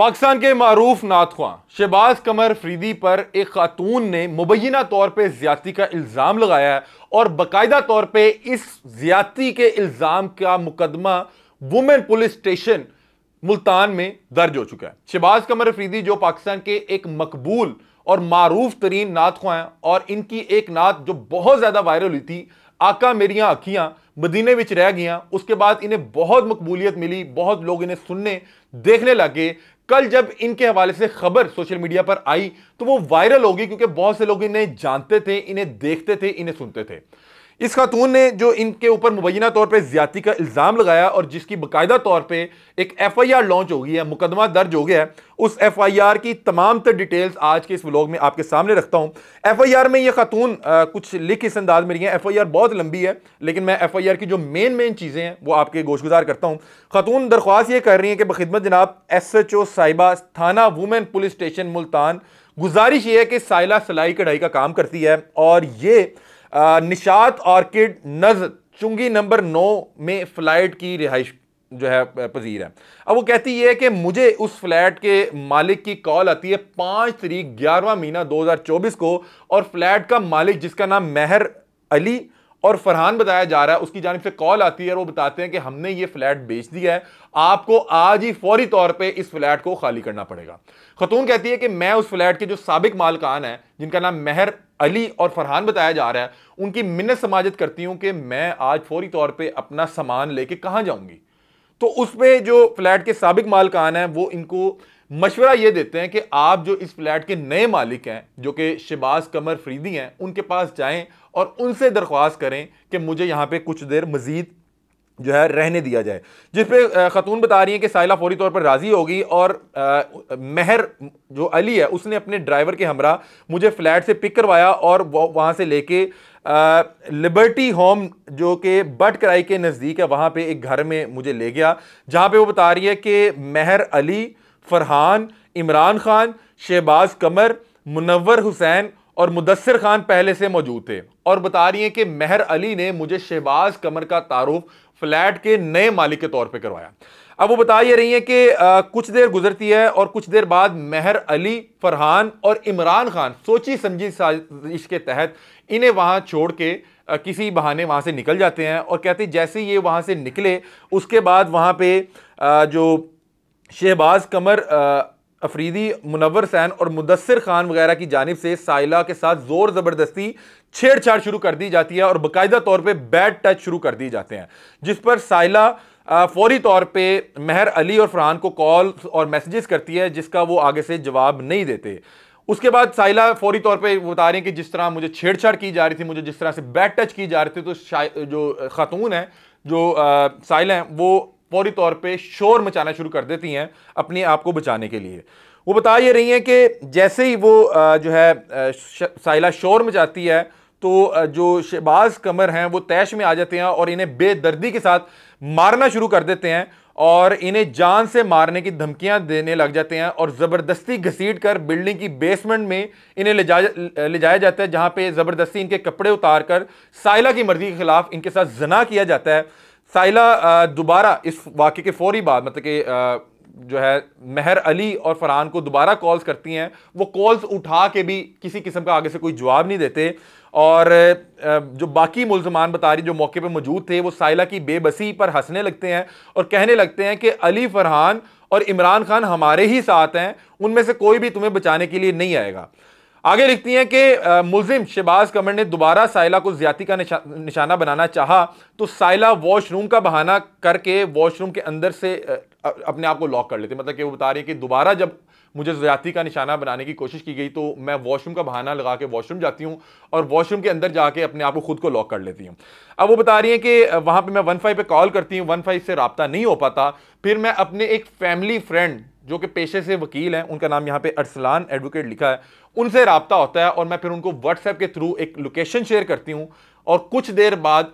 पाकिस्तान के मरूफ नातख्वा शहबाज कमर फरीदी पर एक खातून ने मुबैना तौर पर ज्यादा का इल्ज़ाम लगाया है और बाकायदा तौर पर इस ज्यादा के इल्ज़ाम का मुकदमा वुमेन पुलिस स्टेशन मुल्तान में दर्ज हो चुका है शहबाज कमर फरीदी जो पाकिस्तान के एक मकबूल और मरूफ तरीन नातख्वा हैं और इनकी एक नात जो बहुत ज़्यादा वायरल हुई थी आका मेरियाँ अखियाँ मदीने में रह गई उसके बाद इन्हें बहुत मकबूलियत मिली बहुत लोग इन्हें सुनने देखने लगे कल जब इनके हवाले से खबर सोशल मीडिया पर आई तो वो वायरल होगी क्योंकि बहुत से लोग इन्हें जानते थे इन्हें देखते थे इन्हें सुनते थे इस खातून ने जो इनके ऊपर मुबैना तौर पर ज्यादा का इल्ज़ाम लगाया और जिसकी बाकायदा तौर पर एक एफ आई आर लॉन्च हो गई है मुकदमा दर्ज हो गया है उस एफ आई आर की तमाम तर डिटेल्स आज के इस ब्लॉग में आपके सामने रखता हूँ एफ आई आर में यह खातून कुछ लिख इस अंदाज में रही है एफ आई आर बहुत लंबी है लेकिन मैं एफ आई आर की जो मेन मेन चीज़ें हैं वो आपके गोशगुजार करता हूँ खातून दरख्वास ये कर रही है कि बखिदमत जनाब एस एच ओ साहिबा थाना वुमेन पुलिस स्टेशन मुल्तान गुजारिश ये है कि साइला सलाई कढ़ाई का काम करती है और ये निशात ऑर्किड नज चुंगी नंबर नौ में फ्लाइट की रिहाइश जो है पजीर है अब वो कहती है कि मुझे उस फ्लैट के मालिक की कॉल आती है पांच तरीक ग्यारहवा महीना 2024 को और फ्लैट का मालिक जिसका नाम मेहर अली और फरहान बताया जा रहा है उसकी जानब से कॉल आती है और वो बताते हैं कि हमने ये फ्लैट बेच दिया है आपको आज ही फौरी तौर पे इस फ्लैट को खाली करना पड़ेगा खतून कहती है कि मैं उस फ्लैट के जो सबक मालकान है जिनका नाम मेहर अली और फरहान बताया जा रहा है उनकी मिन्नत समाजत करती हूँ कि मैं आज फौरी तौर पर अपना सामान लेके कहाँ जाऊँगी तो उस पर जो फ्लैट के सबक मालकान हैं वो इनको मशवरा ये देते हैं कि आप जो इस फ्लैट के नए मालिक हैं जो कि शबाज कमर फरीदी हैं उनके पास जाएं और उनसे दरख्वास्त करें कि मुझे यहाँ पे कुछ देर मज़ीद जो है रहने दिया जाए जिस पे ख़तून बता रही हैं कि साइला फौरी तौर पर राज़ी होगी और आ, महर जो अली है उसने अपने ड्राइवर के हमरा मुझे फ़्लैट से पिक करवाया और वहाँ से लेके लिबर्टी होम जो कि बट कराई के नज़दीक है वहाँ पे एक घर में मुझे ले गया जहाँ पे वो बता रही है कि महर अली फरहान इमरान खान शहबाज कमर मुनवर हुसैन और मुदसर खान पहले से मौजूद थे और बता रही हैं कि मेहर अली ने मुझे शहबाज कमर का तारुफ फ्लैट के नए मालिक के तौर पे करवाया अब वो बता ये रही हैं कि कुछ देर गुजरती है और कुछ देर बाद मेहर अली फरहान और इमरान खान सोची समझी साजिश के तहत इन्हें वहाँ छोड़ के किसी बहाने वहाँ से निकल जाते हैं और कहते जैसे ये वहाँ से निकले उसके बाद वहाँ पे जो शहबाज कमर अफरीदी मुनवर सैन और मुदसर खान वगैरह की जानब से साइला के साथ ज़ोर ज़बरदस्ती छेड़छाड़ शुरू कर दी जाती है और बाकायदा तौर पर बैड टच शुरू कर दिए जाते हैं जिस पर साइला फौरी तौर पे महर अली और फरहान को कॉल और मैसेजेस करती है जिसका वो आगे से जवाब नहीं देते उसके बाद साइला फौरी तौर पे बता रही हैं कि जिस तरह मुझे छेड़छाड़ की जा रही थी मुझे जिस तरह से बैड टच की जा रही थी तो जो खातून है जो साइला हैं वो फौरी तौर पे शोर मचाना शुरू कर देती हैं अपने आप को बचाने के लिए वो बता ये रही हैं कि जैसे ही वो जो है साहिला शोर मचाती है तो जो शहबाज कमर हैं वो तैश में आ जाते हैं और इन्हें बेदर्दी के साथ मारना शुरू कर देते हैं और इन्हें जान से मारने की धमकियां देने लग जाते हैं और ज़बरदस्ती घसीट कर बिल्डिंग की बेसमेंट में इन्हें ले जा ले जाया जाता है जहां पे ज़बरदस्ती इनके कपड़े उतार कर साइला की मर्जी के ख़िलाफ़ इनके साथ जना किया जाता है साइला दोबारा इस वाक़े के फौरी बाद मतलब कि जो है महर अली और फरहान को दोबारा कॉल्स करती हैं वो कॉल्स उठा के भी किसी किस्म का आगे से कोई जवाब नहीं देते और जो बाकी मुलजमान बता रही जो मौके पे मौजूद थे वो साइला की बेबसी पर हंसने लगते हैं और कहने लगते हैं कि अली फरहान और इमरान खान हमारे ही साथ हैं उनमें से कोई भी तुम्हें बचाने के लिए नहीं आएगा आगे लिखती हैं कि मुलिम शहबाज कमर ने दोबारा साइला को ज्यादा का निशा, निशाना बनाना चाहा तो साइला वॉशरूम का बहाना करके वॉशरूम के अंदर से अपने आप को लॉक कर लेते मतलब कि वो बता रही है कि दोबारा जब मुझे ज्यादा का निशाना बनाने की कोशिश की गई तो मैं वॉशरूम का बहाना लगा के वॉशरूम जाती हूँ और वॉशरूम के अंदर जाके अपने आप को खुद को लॉक कर लेती हूँ अब वो बता रही हैं कि वहाँ पर मैं वन फाइव पर कॉल करती हूँ वन से रबता नहीं हो पाता फिर मैं अपने एक फैमिली फ्रेंड जो कि पेशे से वकील हैं उनका नाम यहाँ पे अरसलान एडवोकेट लिखा है उनसे रबता होता है और मैं फिर उनको व्हाट्सएप के थ्रू एक लोकेशन शेयर करती हूँ और कुछ देर बाद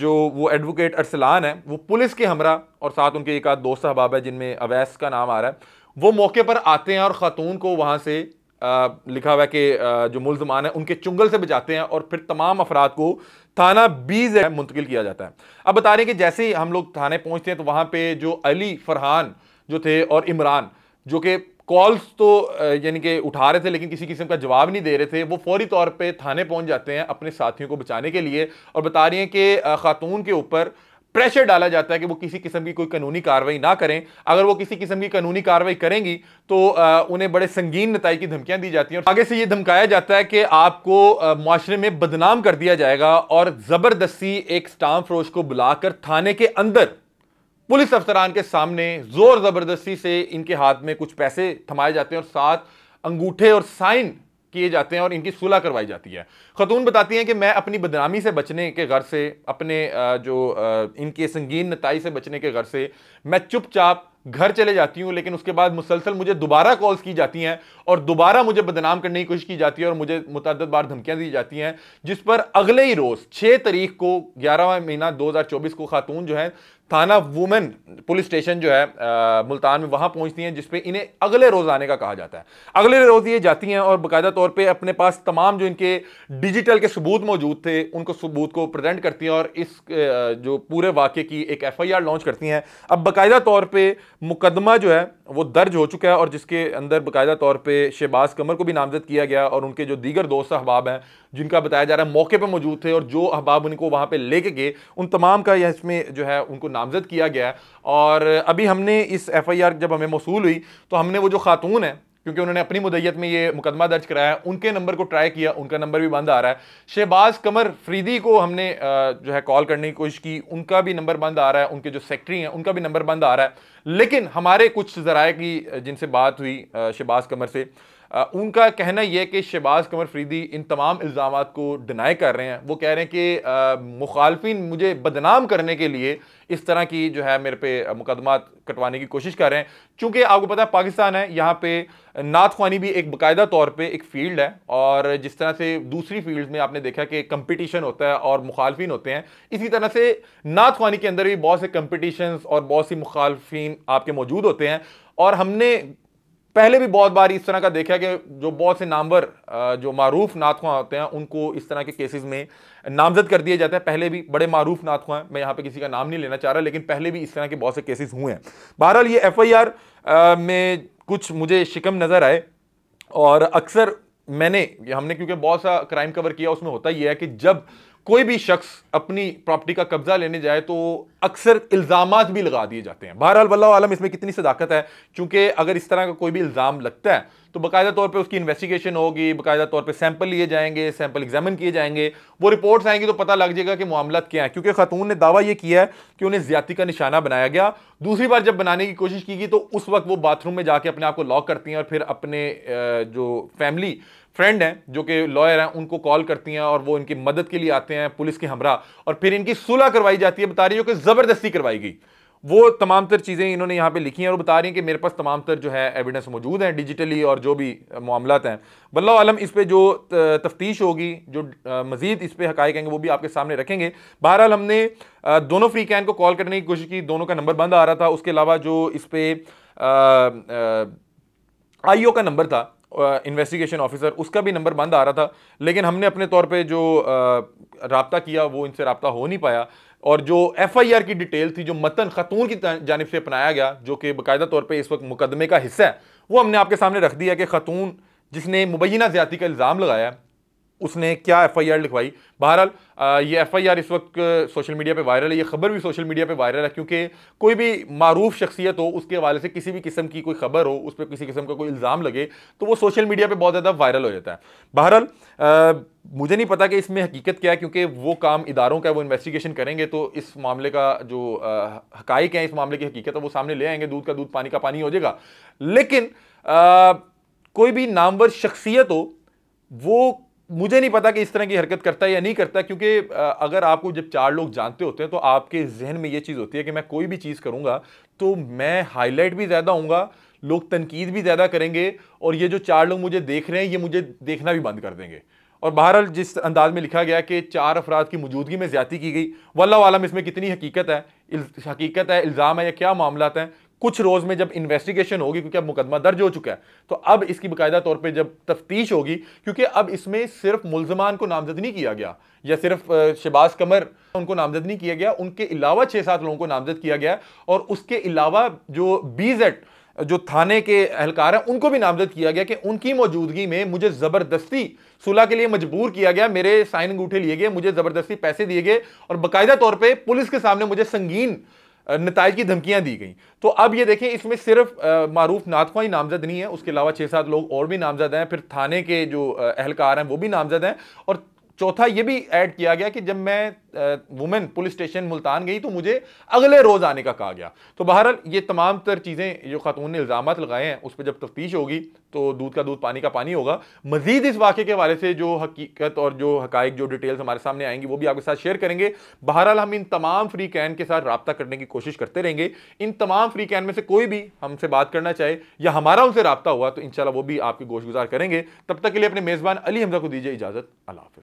जो वो एडवोकेट अरसलान है वो पुलिस के हमरा और साथ उनके एक आध दोस्त अहबाब है जिनमें अवैस का नाम आ रहा है वो मौके पर आते हैं और ख़ातून को वहाँ से लिखा हुआ है कि जो मुलजमान है उनके चुंगल से बचाते हैं और फिर तमाम अफराद को थाना बीज मुंतकिल किया जाता है अब बता रहे हैं कि जैसे ही हम लोग थाने पहुँचते हैं तो वहाँ पर जो अली फरहान जो थे और इमरान जो कि कॉल्स तो यानी कि उठा रहे थे लेकिन किसी किस्म का जवाब नहीं दे रहे थे वो फौरी तौर पे थाने पहुंच जाते हैं अपने साथियों को बचाने के लिए और बता रही हैं कि खातून के ऊपर प्रेशर डाला जाता है कि वो किसी किस्म की कोई कानूनी कार्रवाई ना करें अगर वो किसी किस्म की कानूनी कार्रवाई करेंगी तो उन्हें बड़े संगीन नतज की धमकियां दी जाती हैं आगे से ये धमकाया जाता है कि आपको माशरे में बदनाम कर दिया जाएगा और ज़बरदस्ती एक स्टाम्प फरोश को बुलाकर थाने के अंदर पुलिस अफसरान के सामने जोर ज़बरदस्ती से इनके हाथ में कुछ पैसे थमाए जाते हैं और साथ अंगूठे और साइन किए जाते हैं और इनकी सुलह करवाई जाती है खतून बताती हैं कि मैं अपनी बदनामी से बचने के घर से अपने जो इनके संगीन नतई से बचने के घर से मैं चुपचाप घर चले जाती हूँ लेकिन उसके बाद मुसलसल मुझे दोबारा कॉल्स की जाती हैं और दोबारा मुझे बदनाम करने की कोशिश की जाती है और मुझे मुतद बार धमकियाँ दी जाती हैं जिस पर अगले ही रोज़ छः तारीख को ग्यारहवा महीना दो को खातून जो है थाना वुमेन पुलिस स्टेशन जो है आ, मुल्तान में वहाँ पहुँचती हैं जिसपे इन्हें अगले रोज़ आने का कहा जाता है अगले रोज़ ये जाती हैं और बाकायदा तौर पे अपने पास तमाम जो इनके डिजिटल के सबूत मौजूद थे उनको सबूत को प्रेजेंट करती हैं और इस जो पूरे वाक़े की एक एफ आई आर लॉन्च करती हैं अब बाकायदा तौर पर मुकदमा जो है वो दर्ज हो चुका है और जिसके अंदर बाकायदा तौर पर शहबाज कमर को भी नामजद किया गया और उनके जो दीगर दोस्त अहबाब हैं जिनका बताया जा रहा है मौके पर मौजूद थे और जो अहबाब उनको वहाँ पर लेके गए उन तमाम का यह इसमें जो है उनको नामजद किया गया है और अभी हमने इस एफ़ आई आर जब हमें मौसू हुई तो हमने वो जो खातून है क्योंकि उन्होंने अपनी मुदैत में ये मुकदमा दर्ज कराया उनके नंबर को ट्राई किया उनका नंबर भी बंद आ रहा है शहबाज कमर फ्रीदी को हमने जो है कॉल करने की कोशिश की उनका भी नंबर बंद आ रहा है उनके जो सेक्रेटरी हैं उनका भी नंबर बंद आ रहा है लेकिन हमारे कुछ ज़राए की जिनसे बात हुई शहबाज कमर से उनका कहना यह कि शहबाज कमर फरीदी इन तमाम इल्ज़ाम को डिनाई कर रहे हैं वो कह रहे हैं कि मुखालफी मुझे बदनाम करने के लिए इस तरह की जो है मेरे पे मुकदमा कटवाने की कोशिश कर रहे हैं चूँकि आपको पता है पाकिस्तान है यहाँ पे नात भी एक बाकायदा तौर पे एक फील्ड है और जिस तरह से दूसरी फील्ड में आपने देखा कि कंपटीशन होता है और मुखालफन होते हैं इसी तरह से नात के अंदर भी बहुत से कंपटीशन और बहुत सी मुखालफन टीम आपके मौजूद होते हैं और हमने पहले भी बहुत बार इस तरह का देखा है कि जो बहुत से नामवर जो मरूफ नातखवा होते हैं उनको इस तरह के केसेस में नामजद कर दिए जाते हैं पहले भी बड़े मरूफ नातखवा हैं मैं यहाँ पे किसी का नाम नहीं लेना चाह रहा लेकिन पहले भी इस तरह के बहुत से केसेस हुए हैं बहरहाल ये एफआईआर में कुछ मुझे शिकम नज़र आए और अक्सर मैंने हमने क्योंकि बहुत सा क्राइम कवर किया उसमें होता ही है कि जब कोई भी शख्स अपनी प्रॉपर्टी का कब्जा लेने जाए तो अक्सर इल्ज़ाम भी लगा दिए जाते हैं बहरहाल वल्ला आलम इसमें कितनी सदाकत है क्योंकि अगर इस तरह का कोई भी इल्ज़ाम लगता है तो बाकायदा तौर पे उसकी इन्वेस्टिगेशन होगी बाकायदा तौर पे सैंपल लिए जाएंगे सैंपल एग्जामिन किए जाएंगे वो रिपोर्ट्स आएंगी तो पता लग जाएगा कि मामला क्या है क्योंकि खातून ने दावा यह किया है कि उन्हें ज्यादा का निशाना बनाया गया दूसरी बार जब बनाने की कोशिश की गई तो उस वक्त वो बाथरूम में जाके अपने आप को लॉक करती हैं और फिर अपने जो फैमिली फ्रेंड हैं जो कि लॉयर हैं उनको कॉल करती हैं और वो इनकी मदद के लिए आते हैं पुलिस के हमरा और फिर इनकी सुलह करवाई जाती है बता रही है कि ज़बरदस्ती करवाई गई वो तमाम तर चीज़ें इन्होंने यहाँ पे लिखी हैं और बता रही हैं कि मेरे पास तमाम तर जो है एविडेंस मौजूद हैं डिजिटली और जो भी मामला हैं बल्ला आलम इस पर जो तफ्तीश होगी जो मज़ीद इस पर हक़ कहेंगे वो भी आपके सामने रखेंगे बहरहाल हमने दोनों फ्री कैन को कॉल करने की कोशिश की दोनों का नंबर बंद आ रहा था उसके अलावा जो इस पर आईओ का नंबर था इन्वेस्टिगेशन ऑफिसर उसका भी नंबर बंद आ रहा था लेकिन हमने अपने तौर पे जो रबता किया वो इनसे रबता हो नहीं पाया और जो एफ आई आर की डिटेल थी जो मतन खतून की जानब से अपनाया गया जो कि बाकायदा तौर पर इस वक्त मुकदमे का हिस्सा है वो हमने आपके सामने रख दिया कि खतून जिसने मुबैना ज्यादा का इल्ज़ाम लगाया उसने क्या एफआईआर लिखवाई बहरहाल ये एफआईआर इस वक्त सोशल मीडिया पे वायरल है ये खबर भी सोशल मीडिया पे वायरल है क्योंकि कोई भी मरूफ शख्सियत हो उसके हवाले से किसी भी किस्म की कोई खबर हो उस पर किसी किस्म का कोई इल्ज़ाम लगे तो वो सोशल मीडिया पे बहुत ज़्यादा वायरल हो जाता है बहरहाल मुझे नहीं पता कि इसमें हकीकत क्या है क्योंकि वो काम इदारों का वो इन्वेस्टिगेशन करेंगे तो इस मामले का जो हकाइक है इस मामले की हकीकत है वो सामने ले आएंगे दूध का दूध पानी का पानी हो जाएगा लेकिन कोई भी नामवर शख्सियत हो वो मुझे नहीं पता कि इस तरह की हरकत करता है या नहीं करता क्योंकि अगर आपको जब चार लोग जानते होते हैं तो आपके जहन में ये चीज़ होती है कि मैं कोई भी चीज़ करूँगा तो मैं हाईलाइट भी ज़्यादा हूँगा लोग तनकीद भी ज़्यादा करेंगे और ये जो चार लोग मुझे देख रहे हैं ये मुझे देखना भी बंद कर देंगे और बहरहाल जिस अंदाज में लिखा गया कि चार अफराद की मौजूदगी में ज्यादा की गई वल्ला वालम इसमें कितनी हकीकत है हकीकत है इल्ज़ाम है या क्या मामला हैं कुछ रोज में जब इन्वेस्टिगेशन होगी क्योंकि अब मुकदमा दर्ज हो चुका है तो अब इसकी बकायदा तौर पे जब तफ्तीश होगी क्योंकि अब इसमें सिर्फ मुलजमान को नामजद नहीं किया गया या सिर्फ शबाज कमर उनको नामजद नहीं किया गया उनके अलावा छः सात लोगों को नामजद किया गया और उसके अलावा जो बीजेट जो थाने के अहलकार हैं उनको भी नामजद किया गया कि उनकी मौजूदगी में मुझे ज़बरदस्ती सुलह के लिए मजबूर किया गया मेरे साइन अंगूठे लिए गए मुझे ज़बरदस्ती पैसे दिए गए और बाकायदा तौर पर पुलिस के सामने मुझे संगीन नतज की धमकियां दी गई तो अब ये देखें इसमें सिर्फ मारूफ नाथवा ही नामजद नहीं है उसके अलावा छः सात लोग और भी नामजद हैं फिर थाने के जो अहलकार हैं वो भी नामजद हैं और चौथा ये भी ऐड किया गया कि जब मैं वुमेन पुलिस स्टेशन मुल्तान गई तो मुझे अगले रोज़ आने का कहा गया तो बहरहाल ये तमाम तर चीज़ें जो खातून ने इल्ज़ाम लगाए हैं उस पर जब तफ्तीश होगी तो दूध का दूध पानी का पानी होगा मजीद इस वाक़े के हवाले से जो हकीकत और जो हकाइक जो डिटेल्स हमारे सामने आएंगी वो भी आपके साथ शेयर करेंगे बहरहाल हम इन तमाम फ्री कैन के साथ रबता करने की कोशिश करते रहेंगे इन तमाम फ्री कैन में से कोई भी हमसे बात करना चाहे या हमारा उनसे रबता हुआ तो इन वो भी आपकी गोश गुजार करेंगे तब तक के लिए अपने मेज़बान अली हमजा को दीजिए इजाज़त अल्लाह